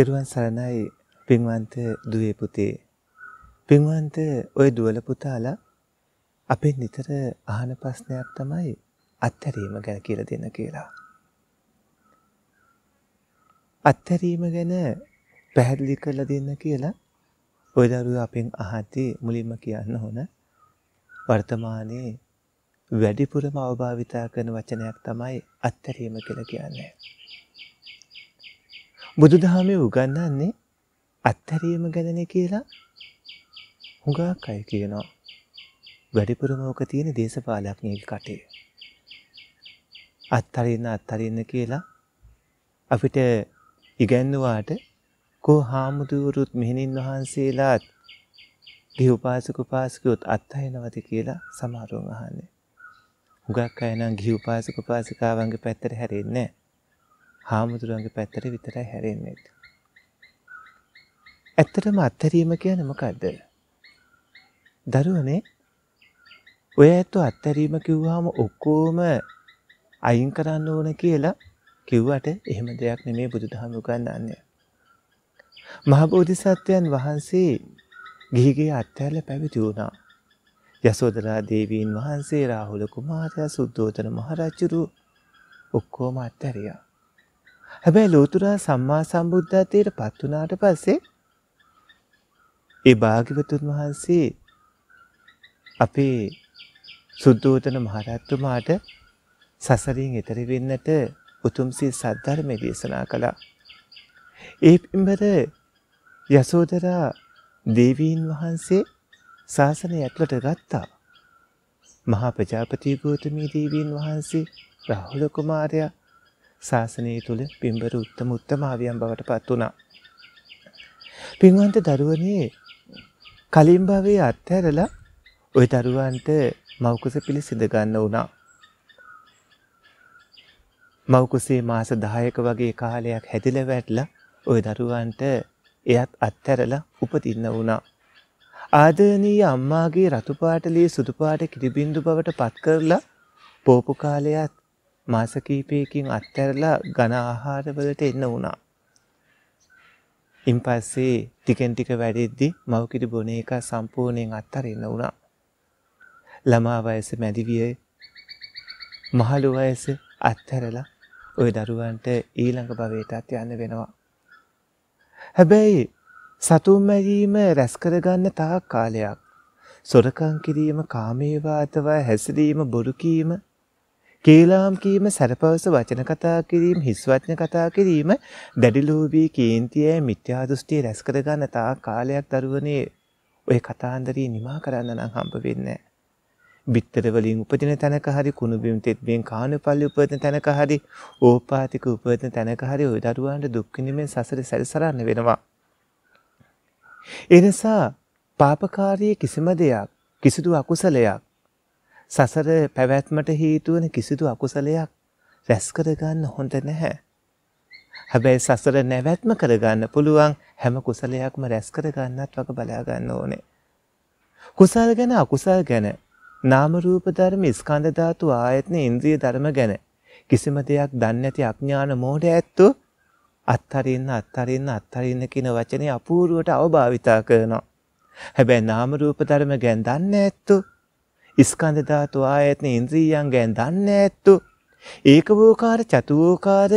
තෙරුවන් සරණයි පින්වන්ත දුවේ පුතේ. පින්වන්ත ඔය දුවල පුතාලා අපේ නිතර අහන ප්‍රශ්නයක් තමයි අත්හැරීම ගැන කියලා දෙන්න කියලා. අත්හැරීම ගැන පැහැදිලි කරලා දෙන්න කියලා ඔය දරුවෝ අපෙන් අහද්දී මුලින්ම කියන්න ඕන වර්තමානයේ වැඩිපුරම අවභාවිතා කරන වචනයක් තමයි අත්හැරීම කියලා කියන්නේ. බුදුදහමේ උගන්වන්නේ අත්හැරීම ගැනනේ කියලා හුඟක් අය කියනවා. වැඩිපුරම ඕක තියෙන දේශපාලඥයෙක් කටේ. අත්හරින්න අත්හරින්න කියලා අපිට ඉගැන්නුවාට කෝ හාමුදුරුවොත් මෙහෙණින් වහන්සේලාත් ගිහි උපාසක උපාසිකයොත් අත්හරිනවද කියලා සමහරවම අහන්නේ. හුඟක් අය නම් ගිහි උපාසක උපාසිකාවන්ගේ පැත්තට හැරෙන්නේ නැහැ. හාමුදුරුවන්ගේ පැත්තට විතරයි හැරෙන්නේ. ඇත්තටම අත්හැරීම කියන්නේ මොකද්ද? දරුවනේ ඔය ඇත්ත අත්හැරීම කිව්වහම ඔක්කොම අයින් කරන්න ඕන කියලා කිව්වට එහෙම දෙයක් නෙමේ බුදුදහම උගන්වන්නේ. මහ බෝධිසත්වයන් වහන්සේ ගිහිගේ අත්හැරලා පැවිදි වුණා. යසෝදරා දේවීන් වහන්සේ රාහුල කුමාරයා සුද්ධෝදන මහරජුරු ඔක්කොම අත්හැරියා. හැබැයි ලෝතුරා සම්මා සම්බුද්ධත්වයට පත් වුණාට පස්සේ ඒ භාග්‍යවතුන් වහන්සේ අපේ සුද්ධෝතන මහරජතුමාට සසරින් එතර වෙන්නට උතුම් සිල් සද්ධර්මය දේශනා කළා. ඒ පින්බර යසෝදරා දේවීන් වහන්සේ ශාසනය ඇතුළට ගත්තා. මහා ප්‍රජාපති ගෞතමී දේවීන් වහන්සේ රාහුල කුමාරයා ශාසනය තුළ පිම්බර උත්තම උත්තමාවියන් බවට පත් වුණා. පින්වන්ත දරුවනේ කලින් භවයේ අත්හැරලා ওই දරුවන්ට මෞකස පිළිසිඳ ගන්න වුණා. මෞකසේ මාස 10ක වගේ කාලයක් හැදිලා වැටලා ওই දරුවන්ට එයත් අත්හැරලා උපදින්න වුණා. ආදරණීය අම්මාගේ රතු පාටලේ සුදු පාට කිරිබින්දු බවට පත් කරලා පෝපු කාලයත් මාස කීපයකින් අත්හැරලා ඝන ආහාරවලට එන්න වුණා. ඉන්පස්සේ ටිකෙන් ටික වැඩෙද්දි මව්කිරි බොන එක සම්පූර්ණයෙන් අත්හරින්න වුණා. ළමා වයස මැදි විය මහලු වයස අත්හැරලා ওই දරුවන්ට ඊළඟ භවයටත් යන්න වෙනවා. හැබැයි සතුන් මැරීම රැස් කරගන්න තාක් කාලයක් සොරකම් කිරීම කාමේවාතව හැසිරීම බොරු කීම කේලාම් කීම සැරපවස වචන කතා කිරීම හිස්වචන කතා කිරීම දැඩිලෝභී කේන්තිය මිත්‍යා දෘෂ්ටිය රැස් කරගන්න තා කාලයක් දරුවනේ ඔය කතාන්දරී නිමා කරන්න නම් හම්බ වෙන්නේ බිත්තර වලින් උපදින තැනක හරි කුණු බිම් තෙත්බෙන් කාණුපල්ලි උපදින තැනක හරි ඕපාතික උපදින තැනක හරි ওই දරුවන්ට දුක් විඳින්මින් සසර සැරිසරන්න වෙනවා. එනිසා පාපකාරී කිසිම දෙයක් කිසිදු අකුසලයක් සසර පැවැත්මට හේතුවන කිසිදු අකුසලයක් රැස් කරගන්න හොඳ නැහැ. හැබැයි සසර නැවැත්ම කරගන්න පුළුවන් හැම කුසලයක්ම රැස් කරගන්නත් වක බලාගන්න ඕනේ. කුසල් ගැන අකුසල් ගැන නාමරූප ධර්ම ස්කන්ධධාතු ආයත්න ඉන්ද්‍රිය ධර්ම ගැන කිසිම දෙයක් දන්නැති අඥ්ඥාන මෝඩ ඇත්තු අත්හරන්න අත්හරන්න අත්හරන්න කියන වචනය අපූරුවට අවභාවිතා කරනවා. හැබැයි නාමරූප ධර්ම ගැන් දන්න ඇත්තු ස්කන්ධ ධාතු ආයතන ඉන්ද්‍රියයන්ගෙන් දන්නේ ඇත්තු ඒකවෝකාර චතුවෝකාර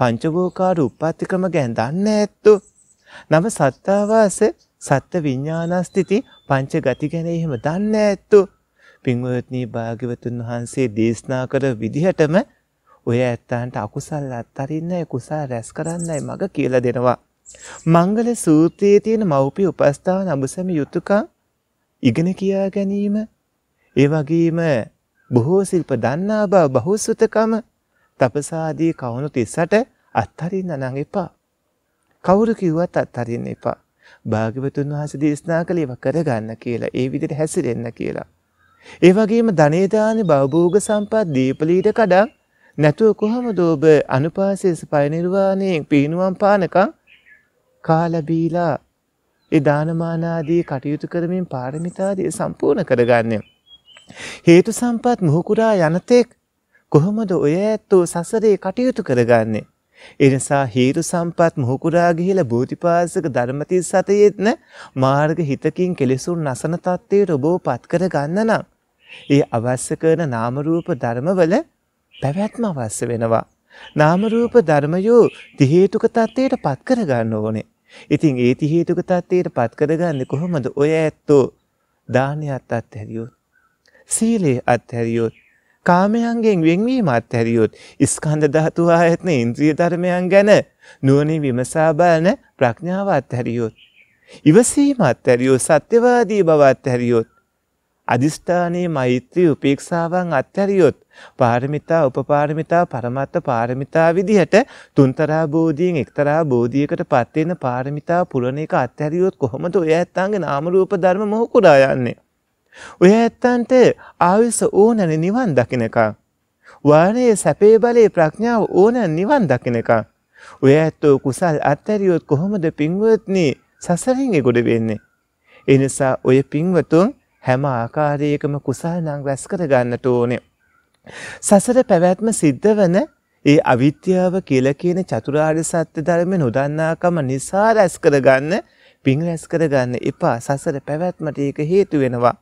පංචවෝකාර උප්පත්තිකම ගැන දන්නේ ඇත්තු නව සත්තාවාස සත්ත්ව විඤ්ඤාණස්ථಿತಿ පංච ගති ගැන එහෙම දන්නේ ඇත්තු පින්වත්නි භාග්‍යවතුන් වහන්සේ දේශනා කර විදිහටම ඔය ඇත්තන්ට අකුසල් අත්තරින්නයි කුසල් රැස් කරන්නයි මග කියලා දෙනවා. මංගල සූත්‍රයේ තියෙන මෞපිය උපස්ථාන අඹසම යුතුයකම් ඉගෙන කියා ගැනීම ඒ වගේම බොහෝ ශිල්ප දන්නා බව බහුසුතකම තපසාදී කවුණු 38 අත්හරින්න නම් එපා. කවුරු කිව්වත් අත්හරින්න එපා. භාග්‍යවතුන් වහන්සේ දේශනා කළේ ඒවා කරගන්න කියලා. ඒ විදිහට හැසිරෙන්න කියලා. ඒ වගේම ධනේ දාන භවභෝග සම්පත් දීපලීට කඩන් නැතුව කොහමද ඔබ අනුපාසයේ පය නිර්වාණයෙන් පීනුවම් පානකම් කාලා බීලා ඒ දානමාන ආදී කටයුතු කරමින් පාරමිතාදී සම්පූර්ණ කරගන්නේ. හේතු සම්පත් මුහුකුරා යනතෙක් කොහොමද ඔය ඇත්තෝ සසරේ කටයුතු කරගන්නේ. එනිසා හේතු සම්පත් මුහුකුරා ගිහිලා බෝධිපාසක ධර්මතිස් සතයේත්න මාර්ග හිතකින් කෙලෙසුන් නසන තත්ත්වයට ඔබවපත් කර ගන්න නම්. ඒ අවශ්‍ය කරන නාමරූප ධර්මවල පැවැත්ම අවශ්‍ය වෙනවා. නාමරූප ධර්මයෝ තිහේතුක තත්ත්වයට පත් කරගන්න ඕනේ. ඉතින් ඒ තිහේතුක තත්ත්වයට පත් කරගන්න කොහොමද ඔය ඇත්තෝ දානයත් අත්හැරියොත්. සීලේ අත්හැරියොත් කාමයන්ගෙන් වෙන්වීම අත්හැරියොත් ස්කන්ධ ධාතු ආයතන ඉන්ද්‍රිය ධර්මයන් ගැන නුවණින් විමසා බලන ප්‍රඥාව අත්හැරියොත් ඉවසීම අත්හැරියොත් සත්‍යවාදී බව අත්හැරියොත් අදිෂ්ඨානයේ මෛත්‍රී උපේක්ෂාවන් අත්හැරියොත් පාරමිතා උපපාරමිතා පරමත්ත පාරමිතා විදිහට තුන්තරා බෝධියෙන් එක්තරා බෝධියකට පත්වෙන පාරමිතා පුරණ එක අත්හැරියොත් කොහොමද ඔය ඇත්තන්ගේ නාම රූප ධර්ම මොහු කුඩා යන්නේ ඔය ඇත්තන්ට ආයුස ඕනන නිවන් දකිනක. වානයේ සැපේ බලේ ප්‍රඥාව ඕන නිවන් දකිනක. ඔය ඇත්තෝ කුසල් අත්තැරියොත් කොහොමද පින්වත්නී සසරින් ගොඩ වෙන්නේ. එනිසා ඔය පින්වතුන් හැම ආකාරයකම කුසල් නං රැස් කර ගන්නට ඕනේ. සසර පැවැත්ම සිද්ධ වන ඒ අවිද්‍යාව කියල කියන චතුරාර්ය සත්‍ය ධර්මය නොදන්නාකම නිසා රැස් කරගන්න පින් රැස් කරගන්න එපා සසර පැවැත්මට ඒක හේතු වෙනවා.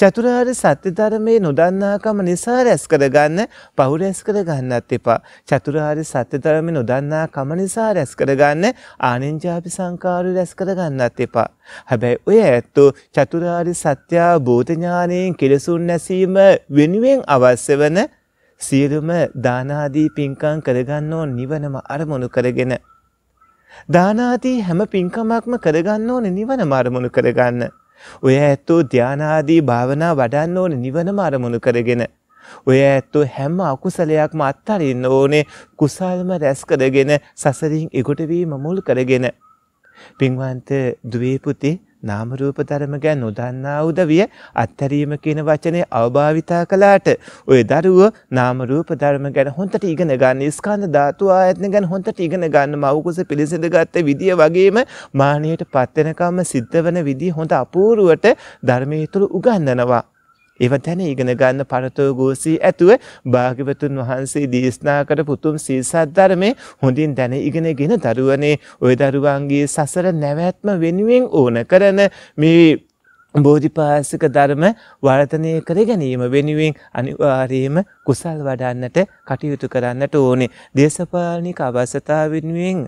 චතුරාර්ය සත්‍ය ධර්මයේ නොදන්නාකම නිසා රැස් කරගන්න පව් රැස් කරගන්නත් එපා. චතුරාර්ය සත්‍ය ධර්මයේ නොදන්නාකම නිසා රැස් කරගන්න ආනෙන්ජාපි සංකාරු රැස් කරගන්නත් එපා. හැබැයි ඔය ඇත්තෝ චතුරාර්ය සත්‍ය බෝධ ඥානයෙන් කෙලසුන් නැසීම වෙනුවෙන් අවශ්‍ය වන සියලුම දානාදී පින්කම් කරගන්නෝ නිවනම අරමුණු කරගෙන දානාදී හැම පින්කමක්ම කරගන්න ඕනේ නිවනම අරමුණු කරගන්න. ඔය ඇත්තෝ ධානාදී භාවනා වඩන්න ඕන නිවනම අරමුණු කරගෙන. ඔය ඇත්තෝ හැම අකුසලයක්ම අත්හරින්න ඕනේ කුසල්ම රැස් කරගෙන සසරින් එකොටවීම මුල් කරගෙන. පින්වන්ත දුවේ පුතේ නාමරූප ධර්ම ගැන නොදන්නා උදවිය අත්තරීම කියන වචනය අවභාවිතා කළාට ඔය දරුවෝ නාමරූප ධර්ම ගැන හොඳට ඉගෙන ගන්න ස්කන්ධ ධාතු ආයතන ගැන හොඳට ඉගෙන ගන්න මව්කුස පිළිසඳ ගත්ත විදිය වගේම මානියට පත්වෙනකම්ම සිද්ධ වන විදිහ හොඳ අපූරුවට ධර්මයේ තුල උගන්වනවා ඒව තැන ඉගෙන ගන්න පරතෝ ගෝසී ඇතුව භාග්‍යවතුන් වහන්සේ දේශනා කර පුතුම් සීසත් ධර්මේ හොඳින් දැන ඉගෙනගෙන දරුවනේ ওই දරුවන්ගේ සසර නැවැත්ම වෙනුවෙන් ඕන කරන මේ බෝධිපාසික ධර්ම වර්ධනය කර ගැනීම වෙනුවෙන් අනිවාර්යයෙන්ම කුසල් වඩන්නට කටයුතු කරන්නට ඕනේ. දේශපාලනික අවශ්‍යතා වෙනුවෙන්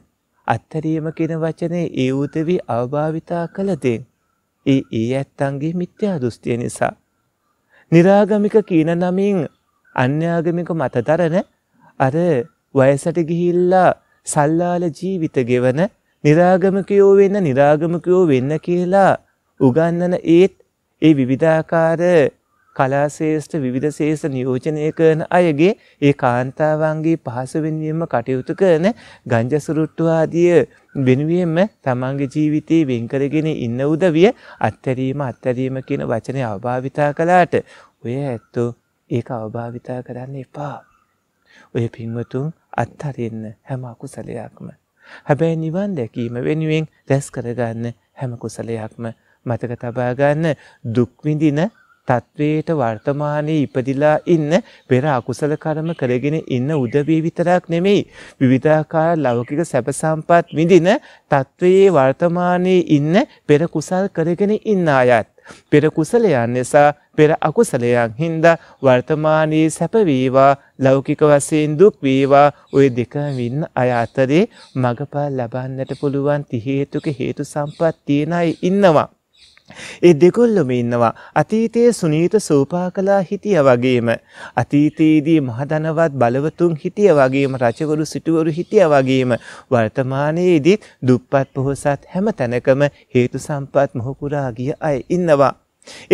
අත්තරීම කියන වචනේ ඒ උදවි අවභාවිතා කළ දේ. ඒ ඒ ඇත්තන්ගේ මිත්‍යා දෘෂ්ටිය නිසා නිරාගමික කියන නමින් අන්‍යාගමික මතතරන අර වයසට ගිහිල්ලා සල්ලාල ජීවිත ගෙවන නිරාගමකයෝ වෙන්න නිරාගමකයෝ වෙන්න කියලා උගන්නන ඒත් ඒ විවිධාකාර කලාශේෂ්ඨ විවිධ ශේෂ නියෝජනය කරන අයගේ ඒ කාන්තාවන්ගේ පහස වෙනුවෙන්ම කටයුතු කරන ගංජසුරුට්ටු ආදිය වෙනුවෙන්ම තමන්ගේ ජීවිතේ වෙන්කරගෙන ඉන්න උදවිය අත්තරීම අත්තරීම කියන වචනය අවභාවිතා කළාට ඔය ඇත්තෝ ඒක අවභාවිතා කරන්න එපා. ඔය පින්වතුන් අත්හරින්න හැම අකුසලයක්ම. හැබැයි නිවන් දැකීම වෙනුවෙන් රැස් කරගන්න හැම කුසලයක්ම මතක තබාගන්න දුක්විඳින තත්වයට වර්තමානයේ ඉපදිලා ඉන්න පෙර අකුසල කර්ම කරගෙන ඉන්න උදවිය විතරක් නෙමෙයි විවිධාකාර ලෞකික සැප සම්පත් විඳින තත්වයේ වර්තමානයේ ඉන්න පෙර කුසල් කරගෙන ඉන්න අයත් පෙර කුසලයන් නිසා පෙර අකුසලයන් හින්දා වර්තමානයේ සැප වේවා ලෞකික වශයෙන් දුක් වේවා ওই දෙක වින්න අය අතරේ මගපල් ලබන්නට පුළුවන් ති හේතුක හේතු සම්පත් තියන අය ඉන්නවා ඒ දෙකොල්ලොම ඉන්නවා අතීතයේ සුනීත සූපා කලා හිටිය වගේම අතීතයේදී මහදනවත් බලවතුන් හිටිය වගේම රචකරු සිටුවරු හිටිය වගේම වර්තමානයේදීත් දුප්පත් පොහොසත් හැම තැනකම හේතු සම්පත් මොහොකුරා ගිය අය ඉන්නවා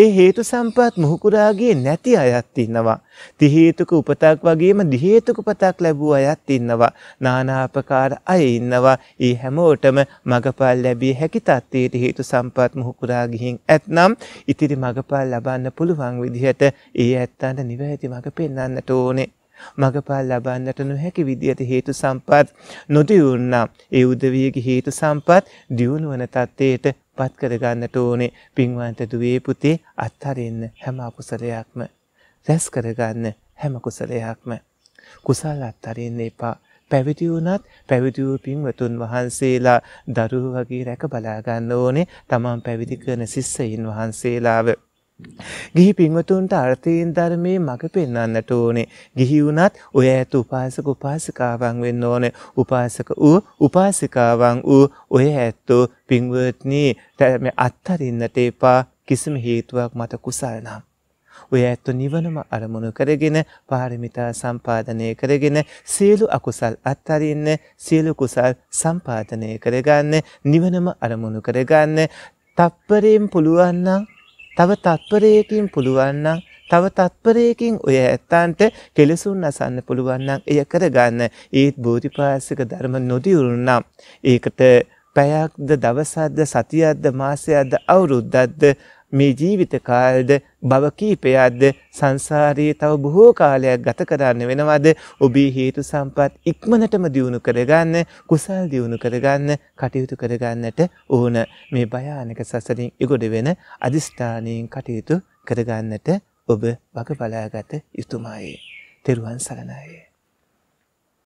ඒ හේතු සම්පත් මුහුකුරාගේ නැති අයත් ඉන්නවා. තිහේතුක උපතක් වගේම දිහේතුක උපතක් ලැබූ අයත් ඉන්නවා. නානාපකාර අය ඉන්නවා. ඒ හැමෝටම මගපල් ලැබිය හැකි තත්ත්වයට හේතු සම්පත් මුහුකුරා ගිහින් ඇත්නම් ඉතිරි මගපල් ලබන්න පුළුවන් විදිහට ඒ ඇත්තන්ට නිවැරදි මඟ පෙන්වන්නට ඕනේ. මගපල් ලබන්නට නොහැකි විදියට හේතු සම්පත් නොදියුන්නා ඒ උදවියගේ හේතු සම්පත් දියුණුවන තත්ත්වයට දුප්පත් කරගන්නට ඕනේ පින්වන්ත දුවේ පුතේ අත්හරින්න හැම අකුසලයක්ම රැස් කරගන්න හැම කුසලයක්ම කුසල් අත්හරින්න එපා පැවිදි වුණත් පැවිදි වූ පින්වතුන් වහන්සේලා දරුවෝ වගේ රැක බලා ගන්න ඕනේ තමන් පැවිදි කරන සිස්සයින් වහන්සේලාව ගිහි පින්වතුන්ට අර්ථයෙන් ධර්මයේ මඟ පෙන්වන්නට ඕනේ. ගිහි වුණත් ඔය ඇත උපාසක උපාසිකාවන් වෙන්න ඕනේ. උපාසක වූ උපාසිකාවන් වූ ඔය ඇත්තෝ පින්වත්නි අත්තරින්නට එපා කිසිම හේතුවක් මත කුසල් නම්. ඔය ඇත්ත නිවනම අරමුණු කරගෙන පාරමිතා සම්පාදනය කරගෙන සියලු අකුසල් අත්හරින්න සියලු කුසල් සම්පාදනය කරගන්න නිවනම අරමුණු කරගන්න තප්පරයෙන් පුළුවන් නම් තව තත්පරයකින් පුළුවන්නම් තව තත්පරයකින් ඔය ඇත්තන්ට කෙලෙසුන් අසන්න පුළුවන්නම් එය කරගන්න ඒත් බෝධිපාසික ධර්ම නොදිවුරුන්නම්. ඒකට පැයක්ද දවසද්ද සතියද්ද මාසයද්ද අවුරුද්දද්ද මේ ජීවිත කාලද භව කීපයක්ද සංසාරයේ තව බොහෝ කාලයක් ගත කරන්න වෙනවද ඔබේ හේතු සම්පත් ඉක්මනටම දියුණු කරගන්න කුසල් දියුණු කරගන්න කටයුතු කරගන්නට ඕන මේ භයානක සසරින් ඉගොඩ වෙන අදිස්ථානයෙන් කටයුතු කරගන්නට ඔබ වග බලාගත යුතුමයි. තෙරුවන් සරණයි.